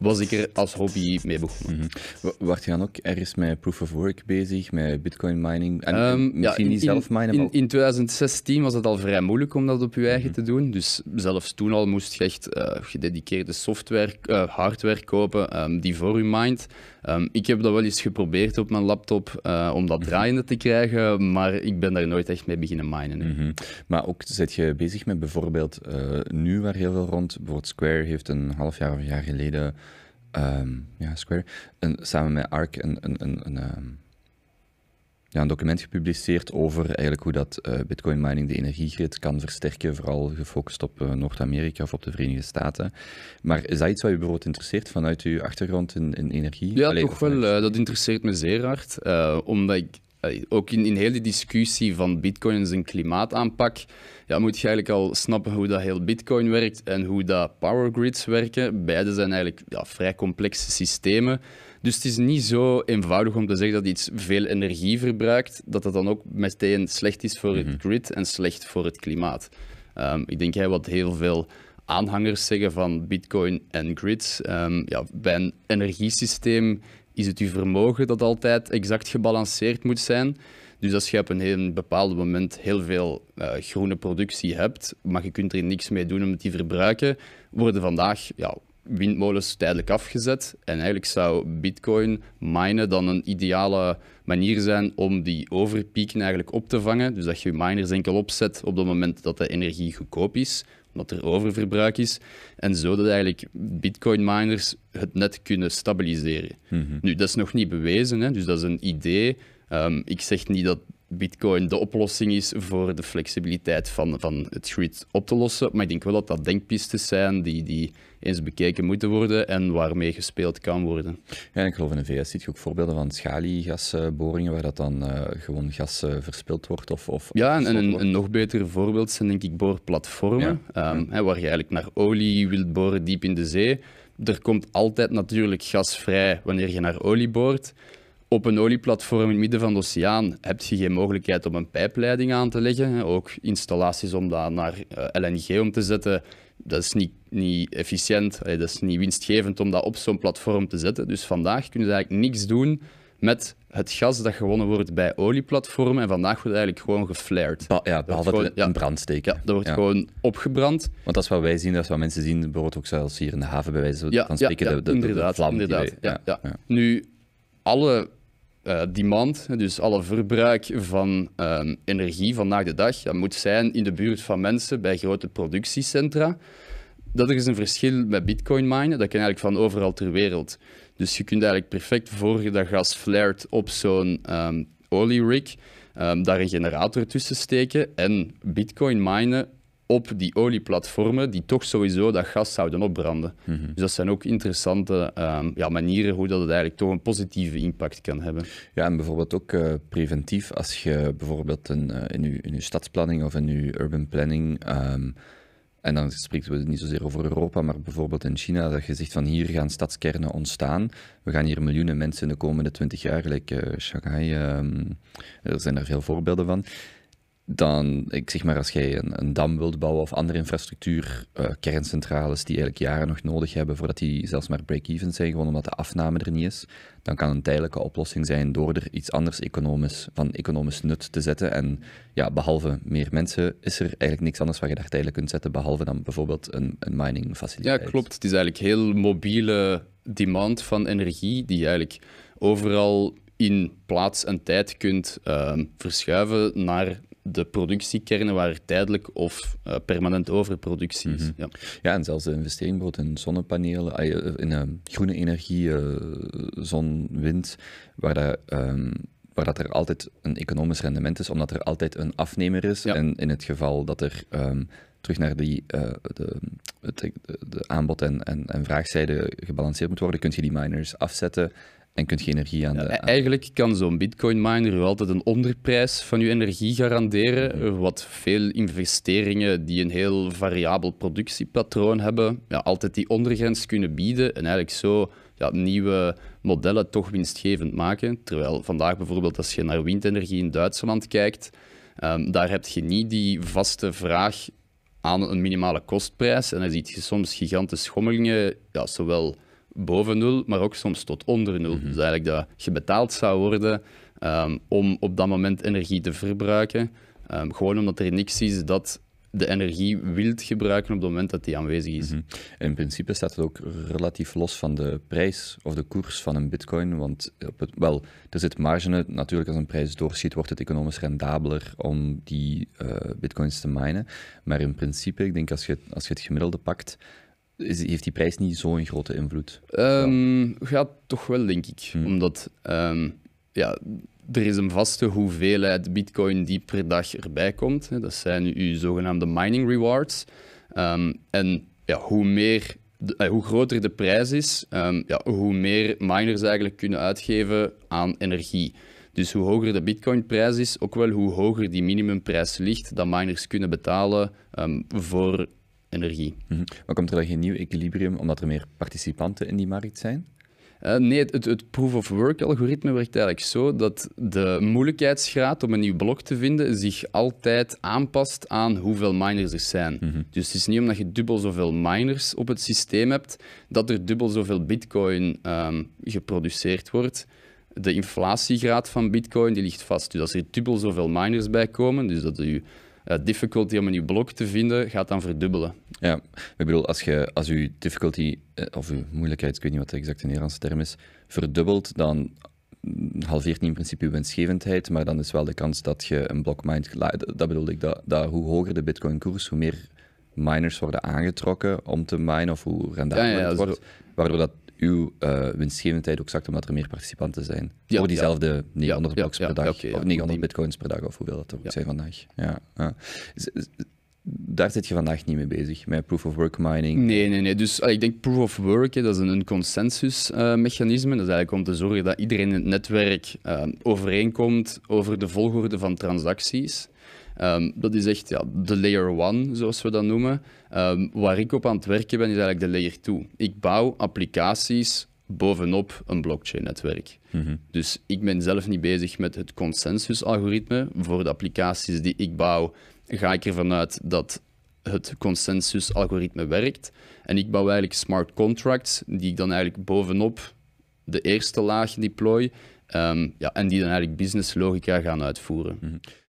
was ik er als hobby mee begonnen. Mm je dan ook ergens met proof of work bezig, met bitcoin mining? En, um, misschien niet zelf minen? In, 2016 was het al vrij moeilijk om dat op je eigen mhm. te doen. Dus zelfs toen al moest je echt uh, eh, gededikeerde software, eh, hardware kopen ehm, die voor je mined. Ehm, ik heb dat wel eens geprobeerd op mijn laptop eh, om dat mhm. draaiende te krijgen, maar ik ben daar nooit echt mee beginnen minen. Mhm. Maar ook zit je bezig met bijvoorbeeld nu waar heel veel rond, bijvoorbeeld Square heeft een half jaar of een jaar geleden Ehm, ja, Square, samen met ARC een, een, een, ehm, ja, een document gepubliceerd over eigenlijk hoe dat eh, bitcoin mining de energiegrid kan versterken, vooral gefocust op eh, Noord-Amerika of op de Verenigde Staten. Maar is dat iets wat u bijvoorbeeld interesseert vanuit uw achtergrond in, in energie? Ja, toch wel. Eh, dat interesseert me zeer hard, omdat ik ook in, in heel die discussie van is en klimaataanpak, ja, moet je eigenlijk al snappen hoe dat heel bitcoin werkt en hoe dat power grids werken. Beide zijn eigenlijk ja, vrij complexe systemen. Dus het is niet zo eenvoudig om te zeggen dat iets veel energie verbruikt, dat dat dan ook meteen slecht is voor het mhm. grid en slecht voor het klimaat. Ehm, ik denk jij wat heel veel aanhangers zeggen van bitcoin en grids. Ehm, ja, bij een energiesysteem is het je vermogen dat altijd exact gebalanceerd moet zijn. Dus als je op een, heel bepaald moment heel veel eh, groene productie hebt, maar je kunt er niks mee doen om die te verbruiken, worden vandaag ja, windmolens tijdelijk afgezet. En eigenlijk zou bitcoin minen dan een ideale manier zijn om die overpieken eigenlijk op te vangen. Dus dat je je miners enkel opzet op het moment dat de energie goedkoop is, dat er oververbruik is. En zo dat eigenlijk bitcoin miners het net kunnen stabiliseren. Mhm. Nu, dat is nog niet bewezen, hè, dus dat is een idee. Ehm, ik zeg niet dat Bitcoin de oplossing is voor de flexibiliteit van, van het grid op te lossen. Maar ik denk wel dat dat denkpistes zijn die, die eens bekeken moeten worden en waarmee gespeeld kan worden. Ja, ik geloof in de VS ziet je ook voorbeelden van schaliegasboringen waar dat dan eh, gewoon gas eh, verspild wordt. Of, of ja, en, een, een, nog beter voorbeeld zijn denk ik boorplatformen, ehm, Hè, waar je eigenlijk naar olie wilt boren diep in de zee. Er komt altijd natuurlijk gas vrij wanneer je naar olie boort. Op een olieplatform in het midden van de oceaan heb je geen mogelijkheid om een pijpleiding aan te leggen. Ook installaties om dat naar eh, LNG om te zetten, dat is niet, niet efficiënt, dat is niet winstgevend om dat op zo'n platform te zetten. Dus vandaag kunnen ze eigenlijk niks doen met het gas dat gewonnen wordt bij olieplatformen. En vandaag wordt eigenlijk gewoon geflared. ja, behalve een brandsteken. Ja, dat wordt gewoon opgebrand. Want dat is wat wij zien, dat is wat mensen zien, bijvoorbeeld ook zelfs hier in de haven bij wijze van spreken, de, de, inderdaad, Inderdaad, ja, Nu, alle eh, demand, dus alle verbruik van ehm, energie vandaag de dag, dat moet zijn in de buurt van mensen bij grote productiecentra. Dat is een verschil met bitcoin minen, dat kan eigenlijk van overal ter wereld. Dus je kunt eigenlijk perfect voor je dat gas flared op zo'n um, ehm, rig ehm, daar een generator tussen steken en bitcoin minen op die olieplatformen die toch sowieso dat gas zouden opbranden. Mhm. Dus dat zijn ook interessante ehm, ja, manieren hoe dat het eigenlijk toch een positieve impact kan hebben. Ja, en bijvoorbeeld ook eh, preventief als je bijvoorbeeld een, eh, in, uw, in uw stadsplanning of in uw urban planning... Ehm, en dan spreken we niet zozeer over Europa, maar bijvoorbeeld in China, dat je zegt van hier gaan stadskernen ontstaan. We gaan hier miljoenen mensen in de komende twintig jaar, gelijk eh, Shanghai, ehm, er zijn er veel voorbeelden van dan, ik zeg maar, als jij een, een dam wilt bouwen of andere infrastructuur, kerncentrales die eigenlijk jaren nog nodig hebben voordat die zelfs maar break-even zijn, gewoon omdat de afname er niet is, dan kan een tijdelijke oplossing zijn door er iets anders economisch, van economisch nut te zetten. En ja, behalve meer mensen is er eigenlijk niks anders wat je daar tijdelijk kunt zetten, behalve dan bijvoorbeeld een, een mining faciliteit. Ja, klopt. Het is eigenlijk heel mobiele demand van energie die eigenlijk overal in plaats en tijd kunt ehm, verschuiven naar de productiekernen waren tijdelijk of eh, permanent overproductie. Mm ja. ja, en zelfs de investering bijvoorbeeld in zonnepanelen, ah, eh, in eh, groene energie, zon, wind, waar dat, ehm, waar dat er altijd een economisch rendement is, omdat er altijd een afnemer is. Ja. En in het geval dat er ehm, terug naar die, de, de, aanbod- en, en, en vraagzijde gebalanceerd moet worden, kun je die miners afzetten en kunt je energie aan e- eigenlijk kan zo'n bitcoin miner altijd een onderprijs van uw energie garanderen, mhm. wat veel investeringen die een heel variabel productiepatroon hebben, ja, altijd die ondergrens kunnen bieden en eigenlijk zo ja, nieuwe modellen toch winstgevend maken. Terwijl vandaag bijvoorbeeld als je naar windenergie in Duitsland kijkt, ehm, daar heb je niet die vaste vraag aan een minimale kostprijs en dan ziet je soms gigantische schommelingen, ja, zowel boven nul, maar ook soms tot onder nul. Mhm. Dus eigenlijk dat je betaald zou worden ehm, om op dat moment energie te verbruiken. Ehm, gewoon omdat er niks is dat de energie wilt gebruiken op het moment dat die aanwezig is. Mhm. In principe staat het ook relatief los van de prijs of de koers van een bitcoin, want op het, wel, er zit marge Natuurlijk, als een prijs doorschiet, wordt het economisch rendabeler om die eh, bitcoins te minen. Maar in principe, ik denk als je, als je het gemiddelde pakt, is, heeft die prijs niet zo'n grote invloed? Um, ja. toch wel, denk ik. Hmm. Omdat ehm, ja, er is een vaste hoeveelheid bitcoin die per dag erbij komt. Dat zijn uw zogenaamde mining rewards. Ehm, en ja, hoe, meer, eh, hoe groter de prijs is, ja, hoe meer miners eigenlijk kunnen uitgeven aan energie. Dus hoe hoger de bitcoinprijs is, ook wel hoe hoger die minimumprijs ligt dat miners kunnen betalen voor energie. Mhm. Maar komt er dan geen nieuw equilibrium omdat er meer participanten in die markt zijn? Eh, nee, het, het proof-of-work-algoritme werkt eigenlijk zo dat de moeilijkheidsgraad om een nieuw blok te vinden zich altijd aanpast aan hoeveel miners er zijn. Mhm. Dus het is niet omdat je dubbel zoveel miners op het systeem hebt dat er dubbel zoveel bitcoin ehm, geproduceerd wordt. De inflatiegraad van bitcoin die ligt vast. Dus als er dubbel zoveel miners bij komen, dus dat je uh, difficulty om een nieuw blok te vinden gaat dan verdubbelen. Ja, ik bedoel, als je als je difficulty, eh, of uw moeilijkheid, ik weet niet wat de exacte Nederlandse term is, verdubbelt, dan halveert niet in principe je winstgevendheid, maar dan is wel de kans dat je een blok mindt. Dat bedoel ik, dat, dat hoe hoger de bitcoin-koers, hoe meer miners worden aangetrokken om te minen of hoe rendabel het wordt, waardoor dat uw uh, winstgevendheid ook zakt omdat er meer participanten zijn. voor diezelfde 900 bloks per dag, of 900 bitcoins per dag, of hoeveel dat er ook zijn vandaag. Ja, daar zit je vandaag niet mee bezig, met proof of work mining. Nee, nee, nee. Dus ah, ik denk proof of work, dat is een, een consensusmechanisme. Eh, dat is eigenlijk om te zorgen dat iedereen in het netwerk eh, overeenkomt over de volgorde van transacties. Ehm, dat is echt ja, de layer 1, zoals we dat noemen. Ehm, waar ik op aan het werken ben, is eigenlijk de layer 2. Ik bouw applicaties bovenop een blockchain-netwerk. Mhm. Dus ik ben zelf niet bezig met het consensus-algoritme. Voor de applicaties die ik bouw, ga ik ervan uit dat het consensus-algoritme werkt. En ik bouw eigenlijk smart contracts, die ik dan eigenlijk bovenop de eerste laag deploy. Ehm, ja, en die dan eigenlijk business logica gaan uitvoeren. Mhm.